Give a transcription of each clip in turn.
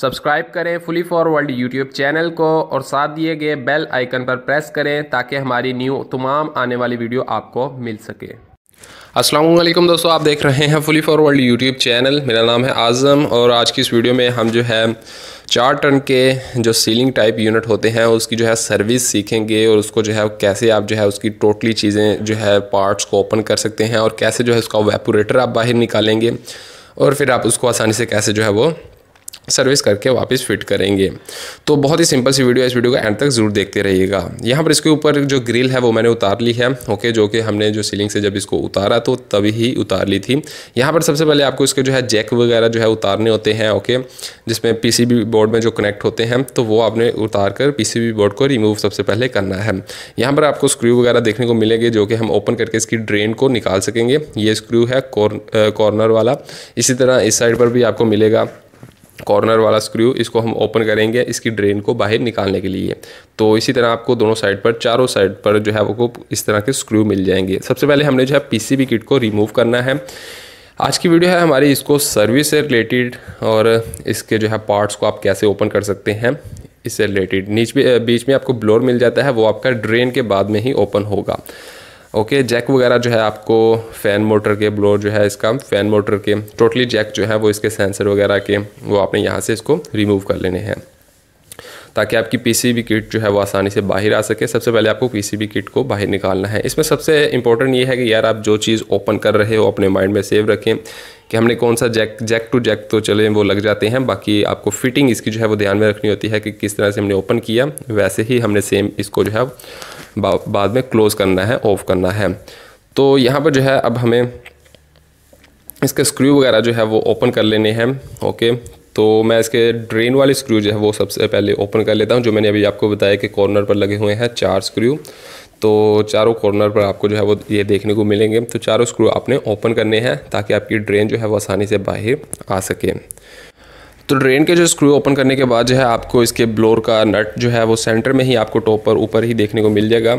subscribe करें fully for world YouTube channel को और साथ दिए गए बेल आइकन पर प्रेस करें ताकि हमारी न्यू तमाम आने वाली वीडियो आपको मिल सके वालेकुम दोस्तों आप देख रहे हैं fully for world YouTube channel मेरा नाम है आज़म और आज की इस वीडियो में हम जो है चार टन के जो सीलिंग टाइप यूनिट होते हैं उसकी जो है सर्विस सीखेंगे और उसको जो है कैसे आप जो है उसकी टोटली चीज़ें जो है पार्ट्स को ओपन कर सकते हैं और कैसे जो है उसका वेपोरेटर आप बाहर निकालेंगे और फिर आप उसको आसानी से कैसे जो है वो सर्विस करके वापस फिट करेंगे तो बहुत ही सिंपल सी वीडियो है इस वीडियो को एंड तक जरूर देखते रहिएगा यहाँ पर इसके ऊपर जो ग्रिल है वो मैंने उतार ली है ओके जो कि हमने जो सीलिंग से जब इसको उतारा तो तभी ही उतार ली थी यहाँ पर सबसे पहले आपको इसके जो है जैक वगैरह जो है उतारने होते हैं ओके जिसमें पी बोर्ड में जो कनेक्ट होते हैं तो वो आपने उतार कर पी बोर्ड को रिमूव सबसे पहले करना है यहाँ पर आपको स्क्रू वगैरह देखने को मिलेंगे जो कि हम ओपन करके इसकी ड्रेन को निकाल सकेंगे ये स्क्रू है कॉर्नर वाला इसी तरह इस साइड पर भी आपको मिलेगा कॉर्नर वाला स्क्रू इसको हम ओपन करेंगे इसकी ड्रेन को बाहर निकालने के लिए तो इसी तरह आपको दोनों साइड पर चारों साइड पर जो है आपको इस तरह के स्क्रू मिल जाएंगे सबसे पहले हमने जो है पीसीबी किट को रिमूव करना है आज की वीडियो है हमारी इसको सर्विस से रिलेटेड और इसके जो है पार्ट्स को आप कैसे ओपन कर सकते हैं इससे रिलेटेड नीच बीच में आपको ब्लोर मिल जाता है वो आपका ड्रेन के बाद में ही ओपन होगा ओके जैक वगैरह जो है आपको फ़ैन मोटर के ब्लोअर जो है इसका फ़ैन मोटर के टोटली जैक जो है वो इसके सेंसर वगैरह के वो आपने यहाँ से इसको रिमूव कर लेने हैं ताकि आपकी पीसीबी किट जो है वो आसानी से बाहर आ सके सबसे पहले आपको पीसीबी किट को बाहर निकालना है इसमें सबसे इंपॉर्टेंट ये है कि यार आप जो चीज़ ओपन कर रहे हो अपने माइंड में सेव रखें कि हमने कौन सा जैक जैक टू जैक तो चले वो लग जाते हैं बाकी आपको फिटिंग इसकी जो है वो ध्यान में रखनी होती है कि किस तरह से हमने ओपन किया वैसे ही हमने सेम इसको जो है बाद में क्लोज़ करना है ऑफ़ करना है तो यहाँ पर जो है अब हमें इसके स्क्रू वगैरह जो है वो ओपन कर लेने हैं ओके तो मैं इसके ड्रेन वाले स्क्रू जो है वो सबसे पहले ओपन कर लेता हूँ जो मैंने अभी आपको बताया कि कॉर्नर पर लगे हुए हैं चार स्क्रू तो चारों कॉर्नर पर आपको जो है वो ये देखने को मिलेंगे तो चारों स्क्रू आपने ओपन करने हैं ताकि आपकी ड्रेन जो है वो आसानी से बाहर आ सके तो ड्रेन के जो स्क्रू ओपन करने के बाद जो है आपको इसके ब्लोर का नट जो है वो सेंटर में ही आपको टॉप पर ऊपर ही देखने को मिल जाएगा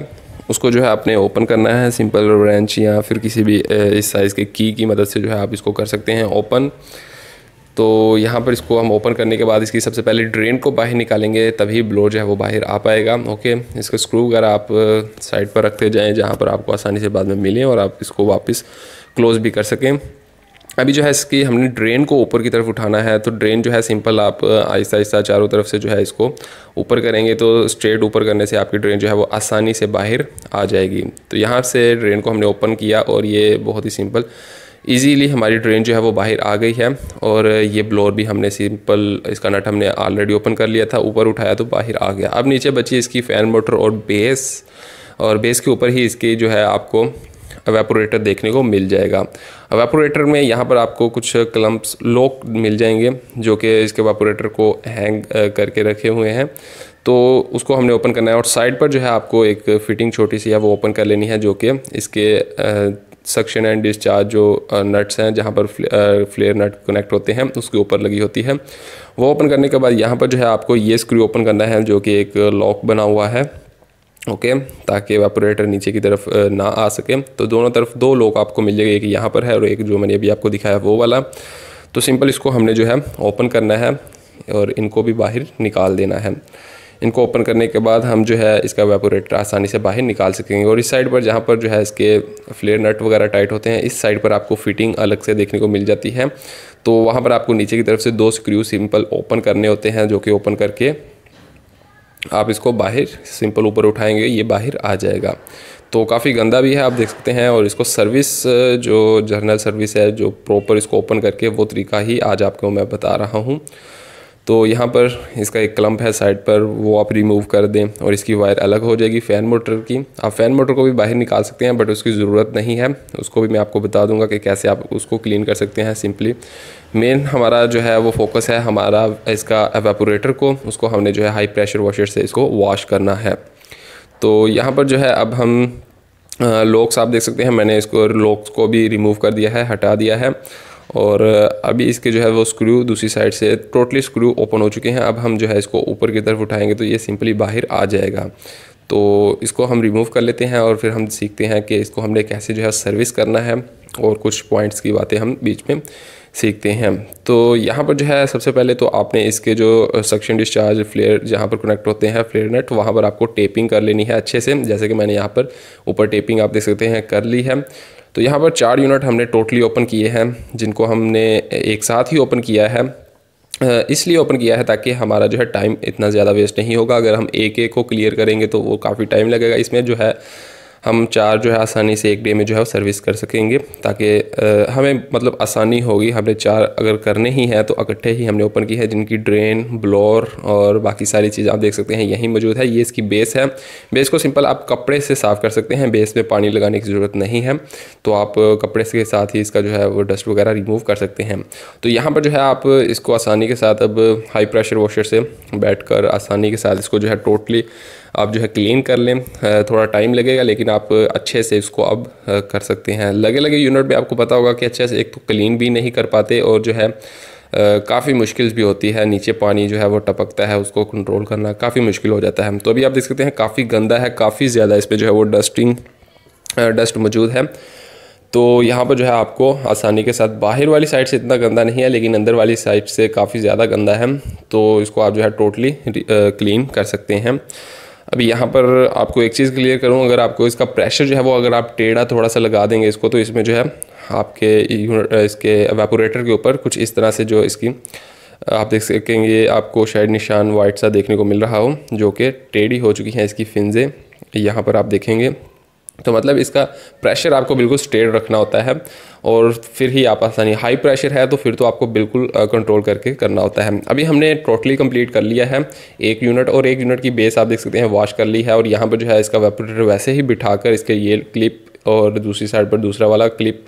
उसको जो है आपने ओपन करना है सिंपल रेंच या फिर किसी भी इस साइज़ के की की मदद से जो है आप इसको कर सकते हैं ओपन तो यहाँ पर इसको हम ओपन करने के बाद इसकी सबसे पहले ड्रेन को बाहर निकालेंगे तभी ब्लोर जो है वो बाहर आ पाएगा ओके इसका स्क्रू अगर आप साइड पर रखते जाएँ जहाँ पर आपको आसानी से बाद में मिलें और आप इसको वापस क्लोज़ भी कर सकें अभी जो है इसकी हमने ड्रेन को ऊपर की तरफ उठाना है तो ड्रेन जो है सिंपल आप आहिस्ता आहिस्ता चारों तरफ से जो है इसको ऊपर करेंगे तो स्ट्रेट ऊपर करने से आपकी ड्रेन जो है वो आसानी से बाहर आ जाएगी तो यहाँ से ड्रेन को हमने ओपन किया और ये बहुत ही सिंपल ईजीली हमारी ड्रेन जो है वो बाहर आ गई है और ये ब्लोर भी हमने सिंपल इसका नट हमने ऑलरेडी ओपन कर लिया था ऊपर उठाया तो बाहर आ गया अब नीचे बची इसकी फ़ैन मोटर और बेस और बेस के ऊपर ही इसकी जो है आपको अवेपोरेटर देखने को मिल जाएगा अवेपोरेटर में यहाँ पर आपको कुछ क्लम्प्स लॉक मिल जाएंगे जो कि इसके अवेपोरेटर को हैंग करके रखे हुए हैं तो उसको हमने ओपन करना है और साइड पर जो है आपको एक फिटिंग छोटी सी है वो ओपन कर लेनी है जो कि इसके सक्शन एंड डिस्चार्ज जो नट्स हैं जहाँ पर फ्लेयर नट कनेक्ट होते हैं उसके ऊपर लगी होती है वो ओपन करने के बाद यहाँ पर जो है आपको ये स्क्रू ओपन करना है जो कि एक लॉक बना हुआ है ओके ताकि वेपोरेटर नीचे की तरफ ना आ सके तो दोनों तरफ दो लोग आपको मिल जाएगा एक यहाँ पर है और एक जो मैंने अभी आपको दिखाया वो वाला तो सिंपल इसको हमने जो है ओपन करना है और इनको भी बाहर निकाल देना है इनको ओपन करने के बाद हम जो है इसका वेपोरेटर आसानी से बाहर निकाल सकेंगे और इस साइड पर जहाँ पर जो है इसके फ्लेयर नट वगैरह टाइट होते हैं इस साइड पर आपको फिटिंग अलग से देखने को मिल जाती है तो वहाँ पर आपको नीचे की तरफ से दो स्क्रू सिंपल ओपन करने होते हैं जो कि ओपन करके आप इसको बाहर सिंपल ऊपर उठाएंगे ये बाहर आ जाएगा तो काफ़ी गंदा भी है आप देख सकते हैं और इसको सर्विस जो जर्नल सर्विस है जो प्रॉपर इसको ओपन करके वो तरीका ही आज आपको मैं बता रहा हूँ तो यहाँ पर इसका एक क्लम्प है साइड पर वो आप रिमूव कर दें और इसकी वायर अलग हो जाएगी फ़ैन मोटर की आप फ़ैन मोटर को भी बाहर निकाल सकते हैं बट उसकी ज़रूरत नहीं है उसको भी मैं आपको बता दूंगा कि कैसे आप उसको क्लीन कर सकते हैं सिंपली मेन हमारा जो है वो फोकस है हमारा इसका एवेपोरेटर को उसको हमने जो है हाई प्रेशर वॉशर से इसको वॉश करना है तो यहाँ पर जो है अब हम लॉक्स आप देख सकते हैं मैंने इसको लॉक्स को भी रिमूव कर दिया है हटा दिया है और अभी इसके जो है वो स्क्रू दूसरी साइड से टोटली स्क्रू ओपन हो चुके हैं अब हम जो है इसको ऊपर की तरफ उठाएंगे तो ये सिंपली बाहर आ जाएगा तो इसको हम रिमूव कर लेते हैं और फिर हम सीखते हैं कि इसको हमने कैसे जो है सर्विस करना है और कुछ पॉइंट्स की बातें हम बीच में सीखते हैं तो यहाँ पर जो है सबसे पहले तो आपने इसके जो सक्शन डिस्चार्ज फ्लेयर जहाँ पर कनेक्ट होते हैं फ्लेयर नेट वहाँ पर आपको टेपिंग कर लेनी है अच्छे से जैसे कि मैंने यहाँ पर ऊपर टेपिंग आप देख सकते हैं कर ली है तो यहाँ पर चार यूनिट हमने टोटली ओपन किए हैं जिनको हमने एक साथ ही ओपन किया है इसलिए ओपन किया है ताकि हमारा जो है टाइम इतना ज़्यादा वेस्ट नहीं होगा अगर हम एक एक को क्लियर करेंगे तो वो काफ़ी टाइम लगेगा इसमें जो है हम चार जो है आसानी से एक डे में जो है सर्विस कर सकेंगे ताकि हमें मतलब आसानी होगी हमने चार अगर करने ही हैं तो इकट्ठे ही हमने ओपन की है जिनकी ड्रेन ब्लोर और बाकी सारी चीज़ आप देख सकते हैं यहीं मौजूद है ये इसकी बेस है बेस को सिंपल आप कपड़े से साफ़ कर सकते हैं बेस में पानी लगाने की ज़रूरत नहीं है तो आप कपड़े के साथ ही इसका जो है वो डस्ट वगैरह रिमूव कर सकते हैं तो यहाँ पर जो है आप इसको आसानी के साथ अब हाई प्रेशर वॉशर से बैठ आसानी के साथ इसको जो है टोटली आप जो है क्लीन कर लें थोड़ा टाइम लगेगा लेकिन आप अच्छे से इसको अब कर सकते हैं लगे लगे यूनिट में आपको पता होगा कि अच्छे से एक तो क्लीन भी नहीं कर पाते और जो है काफ़ी मुश्किल भी होती है नीचे पानी जो है वो टपकता है उसको कंट्रोल करना काफ़ी मुश्किल हो जाता है तो अभी आप देख सकते हैं काफ़ी गंदा है काफ़ी ज़्यादा इस पर जो है वो डस्टिंग डस्ट मौजूद है तो यहाँ पर जो है आपको आसानी के साथ बाहर वाली साइड से इतना गंदा नहीं है लेकिन अंदर वाली साइड से काफ़ी ज़्यादा गंदा है तो इसको आप जो है टोटली क्लीन कर सकते हैं अभी यहाँ पर आपको एक चीज़ क्लियर करूँ अगर आपको इसका प्रेशर जो है वो अगर आप टेढ़ा थोड़ा सा लगा देंगे इसको तो इसमें जो है आपके इसके वेपोरेटर के ऊपर कुछ इस तरह से जो इसकी आप देख सकेंगे आपको शायद निशान वाइट सा देखने को मिल रहा हो जो कि टेढ़ी हो चुकी हैं इसकी फिंजें यहाँ पर आप देखेंगे तो मतलब इसका प्रेशर आपको बिल्कुल स्टेट रखना होता है और फिर ही आप आसानी हाई प्रेशर है तो फिर तो आपको बिल्कुल कंट्रोल करके करना होता है अभी हमने टोटली कंप्लीट कर लिया है एक यूनिट और एक यूनिट की बेस आप देख सकते हैं वॉश कर ली है और यहाँ पर जो है इसका वेपोरेटर वैसे ही बिठा कर इसके ये क्लिप और दूसरी साइड पर दूसरा वाला क्लिप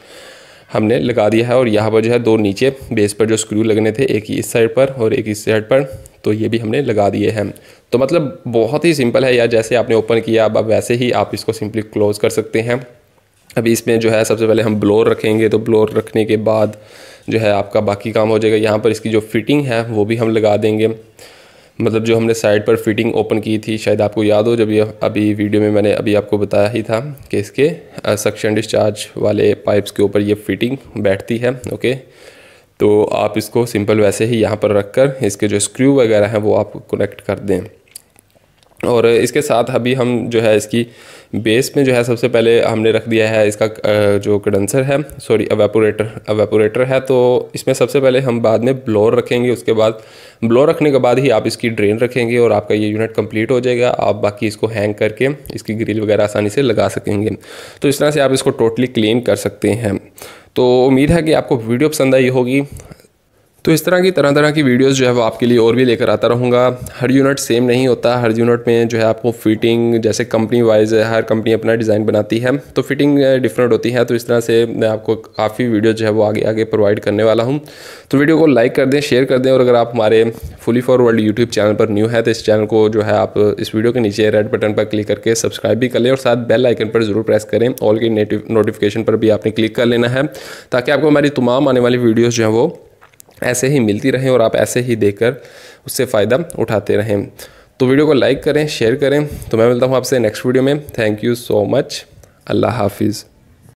हमने लगा दिया है और यहाँ पर जो है दो नीचे बेस पर जो स्क्रू लगने थे एक ही इस साइड पर और एक इस साइड पर तो ये भी हमने लगा दिए हैं तो मतलब बहुत ही सिंपल है या जैसे आपने ओपन किया अब वैसे ही आप इसको सिंपली क्लोज़ कर सकते हैं अभी इसमें जो है सबसे पहले हम ब्लोर रखेंगे तो ब्लोर रखने के बाद जो है आपका बाकी काम हो जाएगा यहाँ पर इसकी जो फिटिंग है वो भी हम लगा देंगे मतलब जो हमने साइड पर फिटिंग ओपन की थी शायद आपको याद हो जब ये अभी वीडियो में मैंने अभी आपको बताया ही था कि इसके सक्शन डिस्चार्ज वाले पाइप्स के ऊपर ये फिटिंग बैठती है ओके तो आप इसको सिंपल वैसे ही यहाँ पर रख कर इसके जो स्क्रू वगैरह हैं वो आप कनेक्ट कर दें और इसके साथ अभी हम जो है इसकी बेस में जो है सबसे पहले हमने रख दिया है इसका जो कंडेंसर है सॉरी अवेपोरेटर अवेपोरेटर है तो इसमें सबसे पहले हम बाद में ब्लोर रखेंगे उसके बाद ब्लोर रखने के बाद ही आप इसकी ड्रेन रखेंगे और आपका ये यूनिट कंप्लीट हो जाएगा आप बाकी इसको हैंग करके इसकी ग्रिल वगैरह आसानी से लगा सकेंगे तो इस तरह से आप इसको टोटली क्लीन कर सकते हैं तो उम्मीद है कि आपको वीडियो पसंद आई होगी तो इस तरह की तरह तरह की वीडियोस जो है वो आपके लिए और भी लेकर आता रहूँगा हर यूनिट सेम नहीं होता हर यूनिट में जो है आपको फिटिंग जैसे कंपनी वाइज हर कंपनी अपना डिज़ाइन बनाती है तो फिटिंग डिफरेंट होती है तो इस तरह से मैं आपको काफ़ी वीडियो जो है वो आगे आगे प्रोवाइड करने वाला हूँ तो वीडियो को लाइक कर दें शेयर कर दें और अगर आप हमारे fully for world YouTube channel पर न्यू है तो इस चैनल को जो है आप इस वीडियो के नीचे रेड बटन पर क्लिक करके सब्सक्राइब भी कर लें और साथ बेल आइकन पर ज़रूर प्रेस करें ऑल की नोटिफिकेशन पर भी आपने क्लिक कर लेना है ताकि आपको हमारी तमाम आने वाली वीडियोज़ जो है वो ऐसे ही मिलती रहें और आप ऐसे ही देखकर उससे फ़ायदा उठाते रहें तो वीडियो को लाइक करें शेयर करें तो मैं मिलता हूँ आपसे नेक्स्ट वीडियो में थैंक यू सो मच अल्लाह हाफिज़